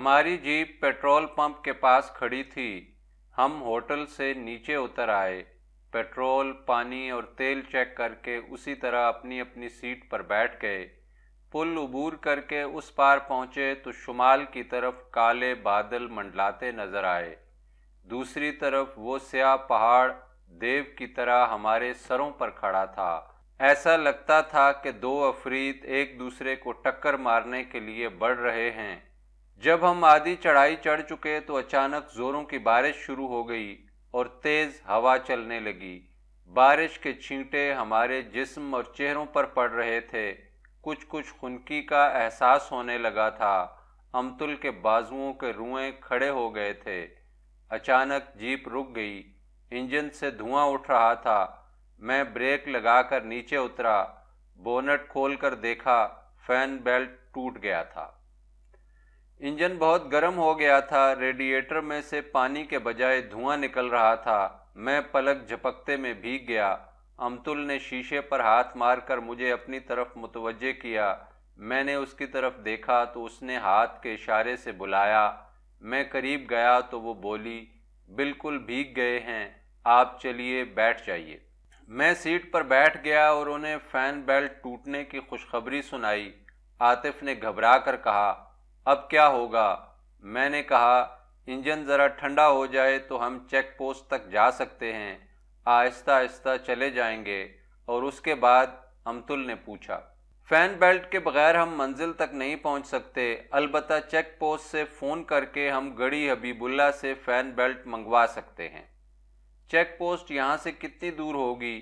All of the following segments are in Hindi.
हमारी जीप पेट्रोल पंप के पास खड़ी थी हम होटल से नीचे उतर आए पेट्रोल पानी और तेल चेक करके उसी तरह अपनी अपनी सीट पर बैठ गए पुल उबूर करके उस पार पहुँचे तो शुमाल की तरफ काले बादल मंडलाते नज़र आए दूसरी तरफ वो स्याह पहाड़ देव की तरह हमारे सरों पर खड़ा था ऐसा लगता था कि दो अफरीत एक दूसरे को टक्कर मारने के लिए बढ़ रहे हैं जब हम आधी चढ़ाई चढ़ चुके तो अचानक जोरों की बारिश शुरू हो गई और तेज हवा चलने लगी बारिश के छींटे हमारे जिस्म और चेहरों पर पड़ रहे थे कुछ कुछ खुनकी का एहसास होने लगा था अमतुल के बाजुओं के रुएं खड़े हो गए थे अचानक जीप रुक गई इंजन से धुआं उठ रहा था मैं ब्रेक लगाकर नीचे उतरा बोनट खोलकर देखा फैन बेल्ट टूट गया था इंजन बहुत गर्म हो गया था रेडिएटर में से पानी के बजाय धुआं निकल रहा था मैं पलक झपकते में भीग गया अमतुल ने शीशे पर हाथ मारकर मुझे अपनी तरफ मुतवजह किया मैंने उसकी तरफ देखा तो उसने हाथ के इशारे से बुलाया मैं करीब गया तो वो बोली बिल्कुल भीग गए हैं आप चलिए बैठ जाइए मैं सीट पर बैठ गया और उन्हें फ़ैन बेल्ट टूटने की खुशखबरी सुनाई आतिफ ने घबरा कर कहा अब क्या होगा मैंने कहा इंजन ज़रा ठंडा हो जाए तो हम चेक पोस्ट तक जा सकते हैं आहिस्ता आहिस्ता चले जाएंगे और उसके बाद अमतुल ने पूछा फ़ैन बेल्ट के बगैर हम मंजिल तक नहीं पहुंच सकते अलबत् चेक पोस्ट से फ़ोन करके हम गड़ी हबीबुल्ला से फ़ैन बेल्ट मंगवा सकते हैं चेक पोस्ट यहाँ से कितनी दूर होगी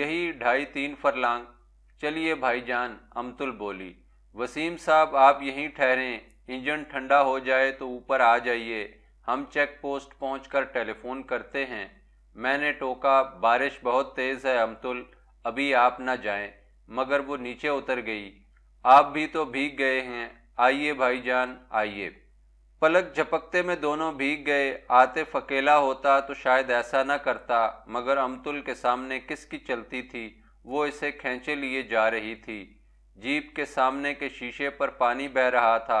यही ढाई तीन फरलांग चलिए भाईजान अमतुल बोली वसीम साहब आप यहीं ठहरें इंजन ठंडा हो जाए तो ऊपर आ जाइए हम चेक पोस्ट पहुँच कर टेलीफोन करते हैं मैंने टोका बारिश बहुत तेज़ है अमतुल अभी आप ना जाएं मगर वो नीचे उतर गई आप भी तो भीग गए हैं आइए भाईजान आइए पलक झपकते में दोनों भीग गए आते फकेला होता तो शायद ऐसा ना करता मगर अमतुल के सामने किसकी चलती थी वो इसे खींचे लिए जा रही थी जीप के सामने के शीशे पर पानी बह रहा था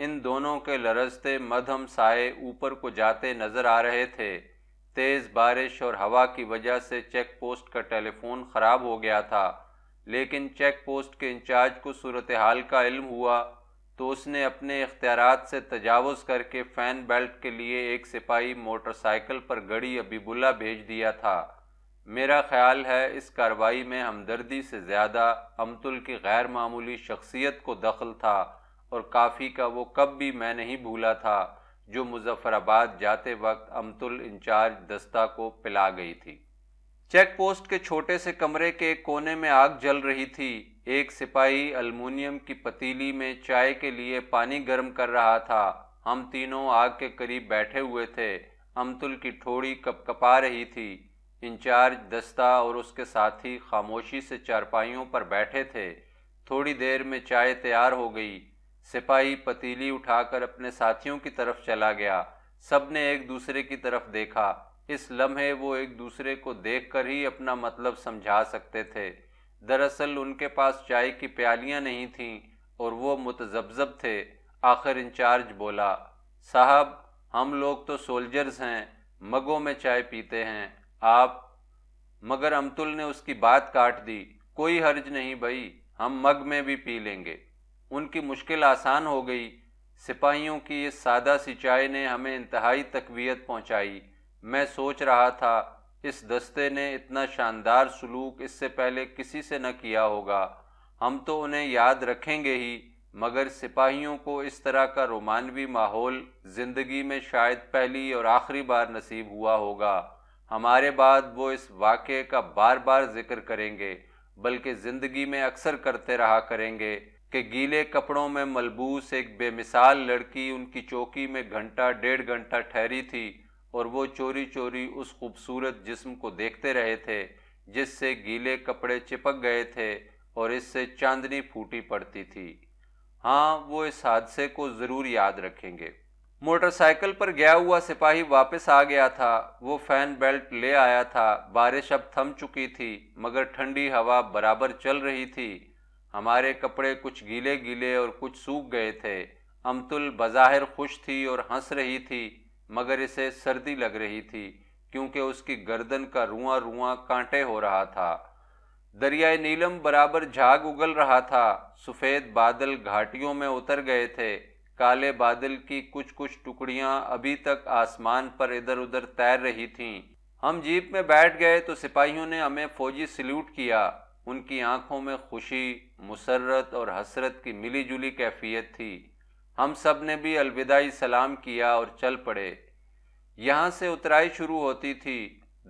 इन दोनों के लरजते मधम साए ऊपर को जाते नजर आ रहे थे तेज़ बारिश और हवा की वजह से चेक पोस्ट का टेलीफोन ख़राब हो गया था लेकिन चेक पोस्ट के इंचार्ज को सूरत हाल का इल्म हुआ तो उसने अपने इख्तियार से तजावज़ करके फ़ैन बेल्ट के लिए एक सिपाही मोटरसाइकिल पर गड़ी अबीबुल्ला भेज दिया था मेरा ख्याल है इस कार्रवाई में हमदर्दी से ज़्यादा अमतुल की गैर मामूली शख्सियत को दखल था और काफ़ी का वो कब भी मैं नहीं भूला था जो मुजफ्फराबाद जाते वक्त अमतुल इंचार्ज दस्ता को पिला गई थी चेक पोस्ट के छोटे से कमरे के एक कोने में आग जल रही थी एक सिपाही अलमुनियम की पतीली में चाय के लिए पानी गर्म कर रहा था हम तीनों आग के करीब बैठे हुए थे अमतुल की ठोड़ी कपकपा रही थी इंचार्ज दस्ता और उसके साथी खामोशी से चारपाइयों पर बैठे थे थोड़ी देर में चाय तैयार हो गई सिपाही पतीली उठाकर अपने साथियों की तरफ चला गया सब ने एक दूसरे की तरफ देखा इस लम्हे वो एक दूसरे को देखकर ही अपना मतलब समझा सकते थे दरअसल उनके पास चाय की प्यालियां नहीं थीं और वो मुतजबजब थे आखिर इंचार्ज बोला साहब हम लोग तो सोल्जर्स हैं मगों में चाय पीते हैं आप मगर अमतुल ने उसकी बात काट दी कोई हर्ज नहीं भई हम मग में भी पी लेंगे उनकी मुश्किल आसान हो गई सिपाहियों की इस सादा सिंचाई ने हमें इंतहाई तकवीत पहुंचाई मैं सोच रहा था इस दस्ते ने इतना शानदार सलूक इससे पहले किसी से न किया होगा हम तो उन्हें याद रखेंगे ही मगर सिपाहियों को इस तरह का रोमानवी माहौल ज़िंदगी में शायद पहली और आखिरी बार नसीब हुआ होगा हमारे बाद वो इस वाक़े का बार बार जिक्र करेंगे बल्कि ज़िंदगी में अक्सर करते रहा करेंगे कि गीले कपड़ों में मलबूस एक बेमिसाल लड़की उनकी चौकी में घंटा डेढ़ घंटा ठहरी थी और वो चोरी चोरी उस खूबसूरत जिस्म को देखते रहे थे जिससे गीले कपड़े चिपक गए थे और इससे चांदनी फूटी पड़ती थी हाँ वो इस हादसे को ज़रूर याद रखेंगे मोटरसाइकिल पर गया हुआ सिपाही वापस आ गया था वो फैन बेल्ट ले आया था बारिश अब थम चुकी थी मगर ठंडी हवा बराबर चल रही थी हमारे कपड़े कुछ गीले गीले और कुछ सूख गए थे अमतुल बज़ाहिर खुश थी और हंस रही थी मगर इसे सर्दी लग रही थी क्योंकि उसकी गर्दन का रुआ रुआ कांटे हो रहा था दरियाए नीलम बराबर झाग उगल रहा था सफ़ेद बादल घाटियों में उतर गए थे काले बादल की कुछ कुछ टुकड़ियां अभी तक आसमान पर इधर उधर तैर रही थीं। हम जीप में बैठ गए तो सिपाहियों ने हमें फौजी सल्यूट किया उनकी आंखों में खुशी मुसरत और हसरत की मिली जुली कैफियत थी हम सब ने भी अलविदाई सलाम किया और चल पड़े यहाँ से उतराई शुरू होती थी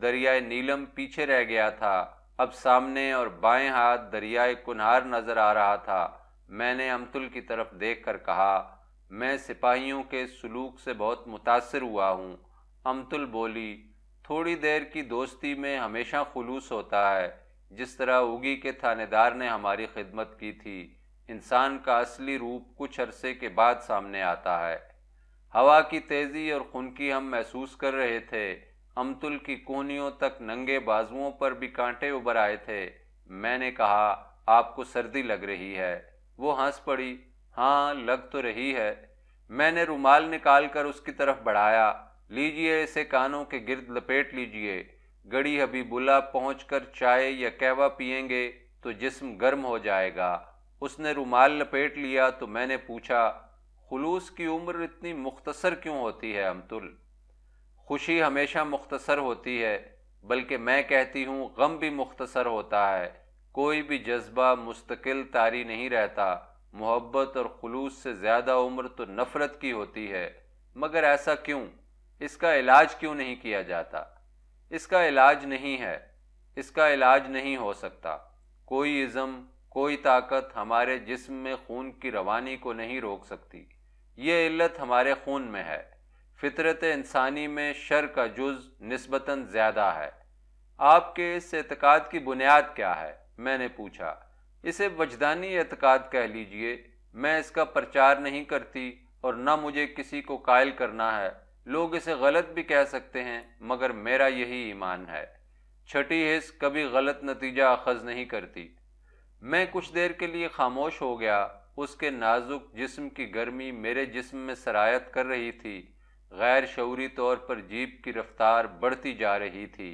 दरियाए नीलम पीछे रह गया था अब सामने और बाएं हाथ दरियाए कुनार नज़र आ रहा था मैंने अमतुल की तरफ देखकर कहा मैं सिपाहियों के सलूक से बहुत मुतासर हुआ हूँ अमतुल बोली थोड़ी देर की दोस्ती में हमेशा खलूस होता है जिस तरह उगी के थानेदार ने हमारी खिदमत की थी इंसान का असली रूप कुछ अरसे के बाद सामने आता है हवा की तेज़ी और खुनकी हम महसूस कर रहे थे अमतुल की कोहनियों तक नंगे बाजुओं पर भी कांटे उबर आए थे मैंने कहा आपको सर्दी लग रही है वो हंस पड़ी हाँ लग तो रही है मैंने रुमाल निकाल कर उसकी तरफ बढ़ाया लीजिए इसे कानों के गिर्द लपेट लीजिए गड़ी बुला पहुँच कर चाय या कहवा पियेंगे तो जिस्म गर्म हो जाएगा उसने रुमाल लपेट लिया तो मैंने पूछा खुलूस की उम्र इतनी मुख्तसर क्यों होती है अमतुल खुशी हमेशा मुख्तसर होती है बल्कि मैं कहती हूँ गम भी मुख्तसर होता है कोई भी जज्बा मुस्तकिल तारी नहीं रहता मोहब्बत और खलूस से ज़्यादा उम्र तो नफ़रत की होती है मगर ऐसा क्यों इसका इलाज क्यों नहीं किया जाता इसका इलाज नहीं है इसका इलाज नहीं हो सकता कोई इज़म कोई ताकत हमारे जिस्म में खून की रवानी को नहीं रोक सकती ये इल्लत हमारे खून में है फितरत इंसानी में शर का जुज नस्बता ज़्यादा है आपके इस एतक़ाद की बुनियाद क्या है मैंने पूछा इसे वजदानी एतक़ाद कह लीजिए मैं इसका प्रचार नहीं करती और ना मुझे किसी को कायल करना है लोग इसे गलत भी कह सकते हैं मगर मेरा यही ईमान है छठी हिस्स कभी गलत नतीजा अखज़ नहीं करती मैं कुछ देर के लिए खामोश हो गया उसके नाजुक जिस्म की गर्मी मेरे जिस्म में सरायत कर रही थी गैर शौरी तौर पर जीप की रफ्तार बढ़ती जा रही थी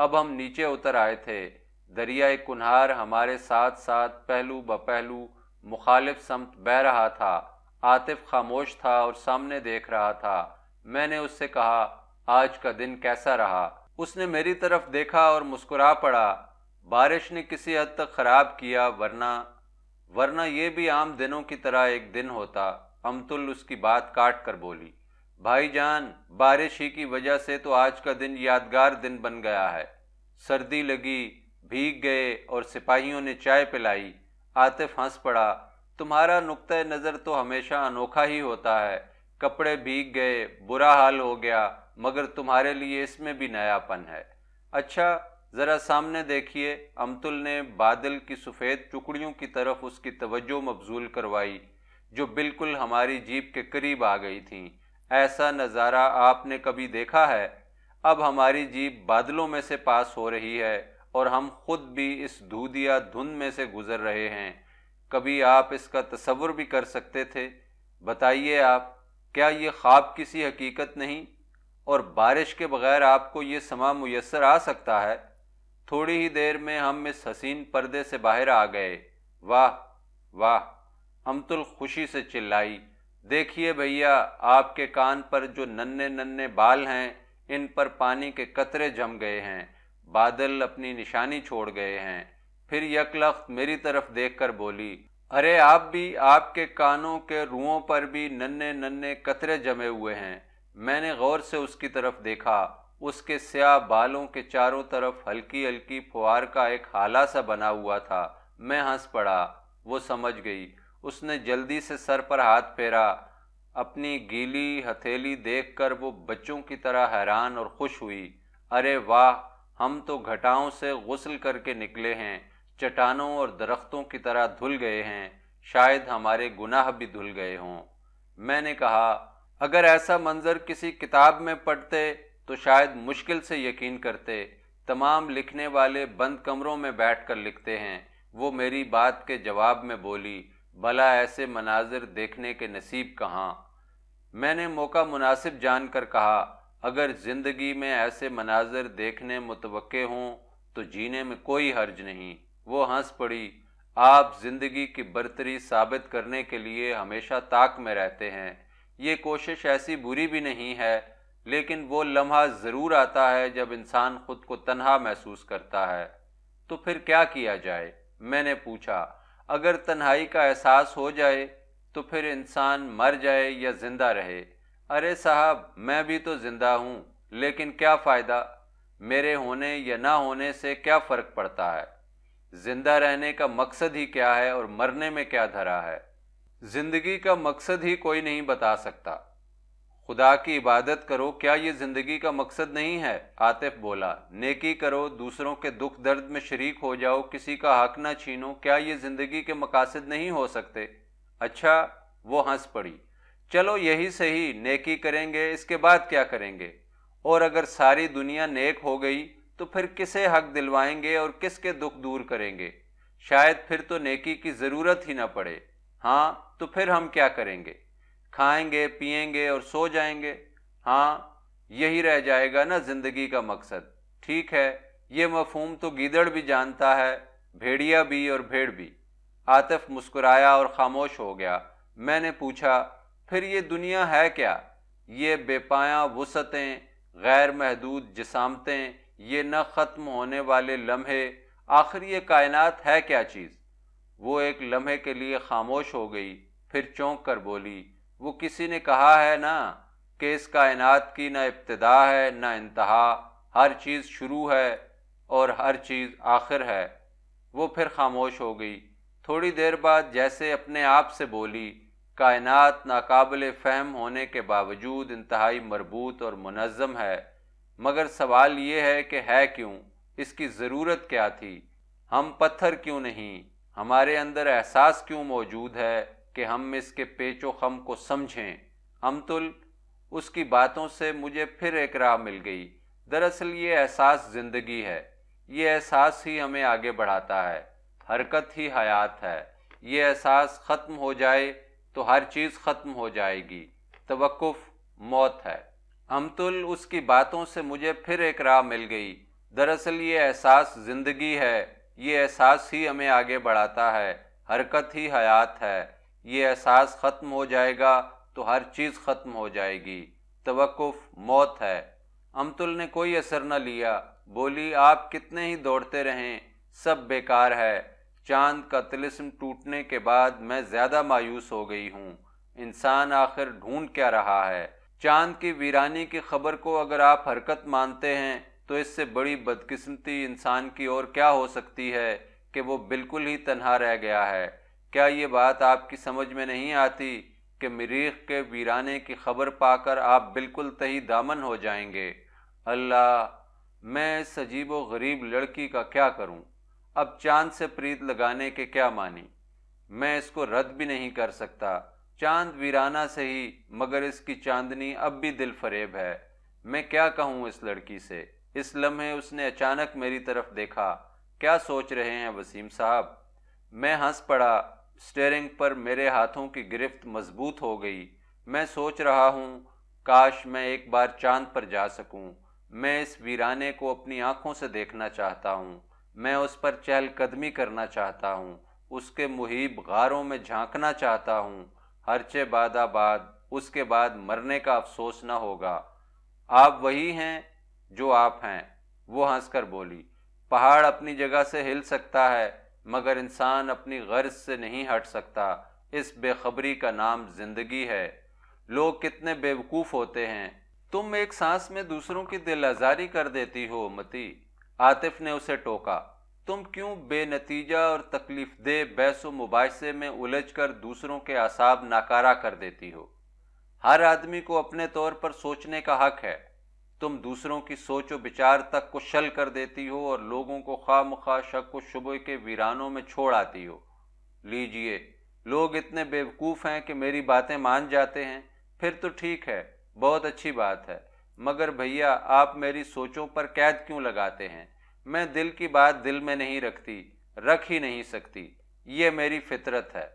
अब हम नीचे उतर आए थे दरिया कुनहार हमारे साथ साथ पहलू ब पहलू मुखालिफ समत बह रहा था आतिफ खामोश था और सामने देख रहा था मैंने उससे कहा आज का दिन कैसा रहा उसने मेरी तरफ देखा और मुस्कुरा पड़ा बारिश ने किसी हद तक ख़राब किया वरना वरना यह भी आम दिनों की तरह एक दिन होता अमतुल उसकी बात काट कर बोली भाईजान बारिश ही की वजह से तो आज का दिन यादगार दिन बन गया है सर्दी लगी भीग गए और सिपाहियों ने चाय पिलाई आतिफ हंस पड़ा तुम्हारा नुक़ नज़र तो हमेशा अनोखा ही होता है कपड़े भीग गए बुरा हाल हो गया मगर तुम्हारे लिए इसमें भी नयापन है अच्छा ज़रा सामने देखिए अमतुल ने बादल की सफ़ेद टुकड़ियों की तरफ उसकी तवज्जो मबजूल करवाई जो बिल्कुल हमारी जीप के करीब आ गई थी ऐसा नज़ारा आपने कभी देखा है अब हमारी जीप बादलों में से पास हो रही है और हम खुद भी इस दूध या धुन में से गुज़र रहे हैं कभी आप इसका तस्वुर भी कर सकते थे बताइए आप क्या ये ख्वाब किसी हकीकत नहीं और बारिश के बगैर आपको ये समा मैसर आ सकता है थोड़ी ही देर में हम इस हसीन पर्दे से बाहर आ गए वाह वाह अमतुल तो खुशी से चिल्लाई देखिए भैया आपके कान पर जो नन्ने नन्ने बाल हैं इन पर पानी के कतरे जम गए हैं बादल अपनी निशानी छोड़ गए हैं फिर यकलख्त मेरी तरफ देखकर बोली अरे आप भी आपके कानों के रुओं पर भी नन्हे नन्हे कतरे जमे हुए हैं मैंने गौर से उसकी तरफ देखा उसके स्याह बालों के चारों तरफ हल्की हल्की फुहार का एक हाला सा बना हुआ था मैं हंस पड़ा वो समझ गई उसने जल्दी से सर पर हाथ फेरा अपनी गीली हथेली देखकर वो बच्चों की तरह हैरान और खुश हुई अरे वाह हम तो घटाओं से गसल करके निकले हैं चट्टानों और दरख्तों की तरह धुल गए हैं शायद हमारे गुनाह भी धुल गए हों मैंने कहा अगर ऐसा मंजर किसी किताब में पढ़ते तो शायद मुश्किल से यकीन करते तमाम लिखने वाले बंद कमरों में बैठ कर लिखते हैं वो मेरी बात के जवाब में बोली भला ऐसे मनाजिर देखने के नसीब कहाँ मैंने मौका मुनासिब जानकर कहा अगर ज़िंदगी में ऐसे मनाजर देखने मुतव हों तो जीने में कोई हर्ज नहीं वो हंस पड़ी आप ज़िंदगी की बरतरी साबित करने के लिए हमेशा ताक में रहते हैं ये कोशिश ऐसी बुरी भी नहीं है लेकिन वो लम्हा ज़रूर आता है जब इंसान ख़ुद को तनहा महसूस करता है तो फिर क्या किया जाए मैंने पूछा अगर तन्हाई का एहसास हो जाए तो फिर इंसान मर जाए या ज़िंदा रहे अरे साहब मैं भी तो ज़िंदा हूँ लेकिन क्या फ़ायदा मेरे होने या ना होने से क्या फ़र्क पड़ता है ज़िंदा रहने का मकसद ही क्या है और मरने में क्या धरा है ज़िंदगी का मकसद ही कोई नहीं बता सकता खुदा की इबादत करो क्या ये ज़िंदगी का मकसद नहीं है आतिफ बोला नेकी करो दूसरों के दुख दर्द में शरीक हो जाओ किसी का हक ना छीनो क्या ये ज़िंदगी के मकासद नहीं हो सकते अच्छा वो हंस पड़ी चलो यही सही नेकी करेंगे इसके बाद क्या करेंगे और अगर सारी दुनिया नेक हो गई तो फिर किसे हक दिलवाएंगे और किसके दुख दूर करेंगे शायद फिर तो नेकी की ज़रूरत ही ना पड़े हाँ तो फिर हम क्या करेंगे खाएंगे पिएंगे और सो जाएंगे हाँ यही रह जाएगा ना ज़िंदगी का मकसद ठीक है ये मफहूम तो गीदड़ भी जानता है भेड़िया भी और भेड़ भी आतिफ मुस्कुराया और खामोश हो गया मैंने पूछा फिर ये दुनिया है क्या ये बेपाया वसतें गैर महदूद जसामतें ये न ख़त्म होने वाले लम्हे आखिर ये कायनात है क्या चीज़ वो एक लम्हे के लिए खामोश हो गई फिर चौंक कर बोली वो किसी ने कहा है ना कि इस कायनात की ना इब्तदा है ना इंतहा हर चीज़ शुरू है और हर चीज़ आखिर है वो फिर खामोश हो गई थोड़ी देर बाद जैसे अपने आप से बोली कायनात नाकबिल फहम होने के बावजूद इंतहाई मरबूत और मनज़म है मगर सवाल ये है कि है क्यों इसकी ज़रूरत क्या थी हम पत्थर क्यों नहीं हमारे अंदर एहसास क्यों मौजूद है कि हम इसके पेचो खम को समझें अमतुल उसकी बातों से मुझे फिर एक राह मिल गई दरअसल ये एहसास ज़िंदगी है ये एहसास ही हमें आगे बढ़ाता है हरकत ही हयात है ये एहसास ख़त्म हो जाए तो हर चीज़ ख़त्म हो जाएगी तवक़ुफ़ मौत है अमतुल उसकी बातों से मुझे फिर एक राह मिल गई दरअसल ये एहसास ज़िंदगी है ये एहसास ही हमें आगे बढ़ाता है हरकत ही हयात है ये एहसास ख़त्म हो जाएगा तो हर चीज़ ख़त्म हो जाएगी तवक़ुफ़ मौत है अमतुल ने कोई असर न लिया बोली आप कितने ही दौड़ते रहें सब बेकार है चांद का तिलिस्म टूटने के बाद मैं ज़्यादा मायूस हो गई हूँ इंसान आखिर ढूंढ क्या रहा है चांद की वीरानी की खबर को अगर आप हरकत मानते हैं तो इससे बड़ी बदकिस्मती इंसान की और क्या हो सकती है कि वो बिल्कुल ही तन्हा रह गया है क्या ये बात आपकी समझ में नहीं आती कि मरीख के वीराने की खबर पाकर आप बिल्कुल तही दामन हो जाएंगे अल्लाह मैं इस अजीब व गरीब लड़की का क्या करूँ अब चांद से प्रीत लगाने के क्या मानी मैं इसको रद्द भी नहीं कर सकता चांद वीराना से ही मगर इसकी चांदनी अब भी दिल फरेब है मैं क्या कहूँ इस लड़की से इस लम्हे उसने अचानक मेरी तरफ देखा क्या सोच रहे हैं वसीम साहब मैं हंस पड़ा स्टेयरिंग पर मेरे हाथों की गिरफ्त मजबूत हो गई मैं सोच रहा हूँ काश मैं एक बार चांद पर जा सकूँ मैं इस वीराने को अपनी आँखों से देखना चाहता हूँ मैं उस पर चहलकदमी करना चाहता हूँ उसके मुहिब गारों में झांकना चाहता हूँ हरचे बादाबाद उसके बाद मरने का अफसोस न होगा आप वही हैं जो आप हैं वो हंसकर बोली पहाड़ अपनी जगह से हिल सकता है मगर इंसान अपनी गर्ज से नहीं हट सकता इस बेखबरी का नाम जिंदगी है लोग कितने बेवकूफ़ होते हैं तुम एक सांस में दूसरों की दिल आज़ारी कर देती हो मती आतिफ ने उसे टोका तुम क्यों बेनतीजा और तकलीफ दे बहस मुबासे में उलझ कर दूसरों के असाब नाकारा कर देती हो हर आदमी को अपने तौर पर सोचने का हक है तुम दूसरों की सोच विचार तक को शल कर देती हो और लोगों को खाम खा शक को शुबे के वीरानों में छोड़ आती हो लीजिए लोग इतने बेवकूफ़ हैं कि मेरी बातें मान जाते हैं फिर तो ठीक है बहुत अच्छी बात है मगर भैया आप मेरी सोचों पर कैद क्यों लगाते हैं मैं दिल की बात दिल में नहीं रखती रख ही नहीं सकती ये मेरी फितरत है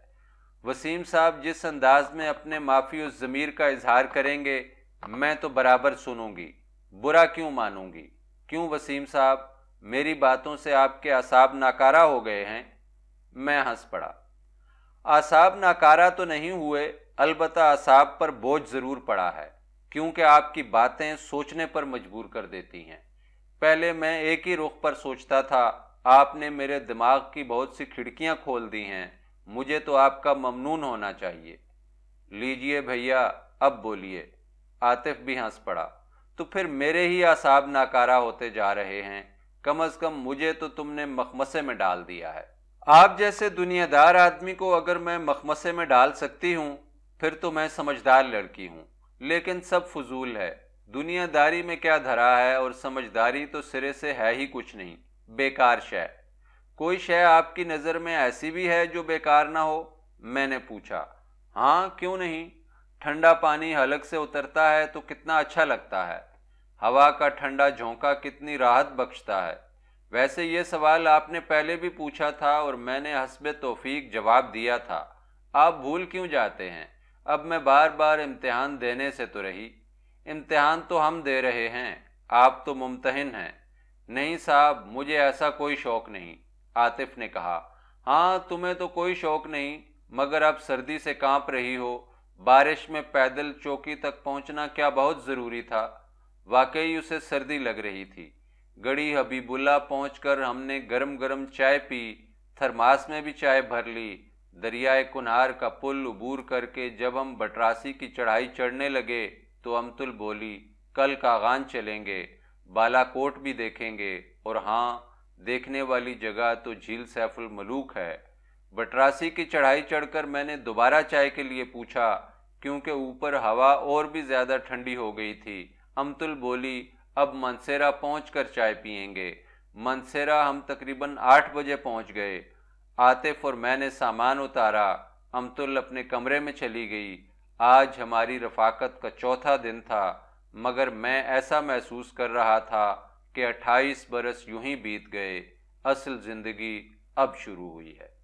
वसीम साहब जिस अंदाज में अपने माफी उस ज़मीर का इजहार करेंगे मैं तो बराबर सुनूंगी बुरा क्यों मानूंगी क्यों वसीम साहब मेरी बातों से आपके आसाब नाकारा हो गए हैं मैं हंस पड़ा आसाब नाकारा तो नहीं हुए अलबत् आसाब पर बोझ ज़रूर पड़ा है क्योंकि आपकी बातें सोचने पर मजबूर कर देती हैं पहले मैं एक ही रुख पर सोचता था आपने मेरे दिमाग की बहुत सी खिड़कियां खोल दी हैं मुझे तो आपका ममनून होना चाहिए लीजिए भैया अब बोलिए आतिफ भी हंस पड़ा तो फिर मेरे ही आसाब नाकारा होते जा रहे हैं कम अज कम मुझे तो तुमने मखमसे में डाल दिया है आप जैसे दुनियादार आदमी को अगर मैं मखमसे में डाल सकती हूँ फिर तो मैं समझदार लड़की हूँ लेकिन सब फजूल है दुनियादारी में क्या धरा है और समझदारी तो सिरे से है ही कुछ नहीं बेकार शय कोई शय आपकी नज़र में ऐसी भी है जो बेकार ना हो मैंने पूछा हाँ क्यों नहीं ठंडा पानी हलक से उतरता है तो कितना अच्छा लगता है हवा का ठंडा झोंका कितनी राहत बख्शता है वैसे ये सवाल आपने पहले भी पूछा था और मैंने हसब तोफीक जवाब दिया था आप भूल क्यों जाते हैं अब मैं बार बार इम्तिहान देने से तो रही इम्तहान तो हम दे रहे हैं आप तो मुमतहन हैं नहीं साहब मुझे ऐसा कोई शौक नहीं आतिफ ने कहा हाँ तुम्हें तो कोई शौक नहीं मगर आप सर्दी से कांप रही हो बारिश में पैदल चौकी तक पहुंचना क्या बहुत ज़रूरी था वाकई उसे सर्दी लग रही थी गड़ी हबीबुल्ला पहुंचकर हमने गरम गरम चाय पी थरमास में भी चाय भर ली दरियाए कुनहार का पुल उबूर करके जब हम बटरासी की चढ़ाई चढ़ने लगे तो अमतुल बोली कल कागान चलेंगे बालाकोट भी देखेंगे और हाँ देखने वाली जगह तो झील सैफुल मलूक है बटरासी की चढ़ाई चढ़कर मैंने दोबारा चाय के लिए पूछा क्योंकि ऊपर हवा और भी ज़्यादा ठंडी हो गई थी अमतुल बोली अब मनसेरा पहुँच कर चाय पियेंगे मनसेरा हम तकरीबन आठ बजे पहुँच गए आतिफ और मैंने सामान उतारा अमतुल अपने कमरे में चली गई आज हमारी रफाकत का चौथा दिन था मगर मैं ऐसा महसूस कर रहा था कि 28 बरस यूं ही बीत गए असल ज़िंदगी अब शुरू हुई है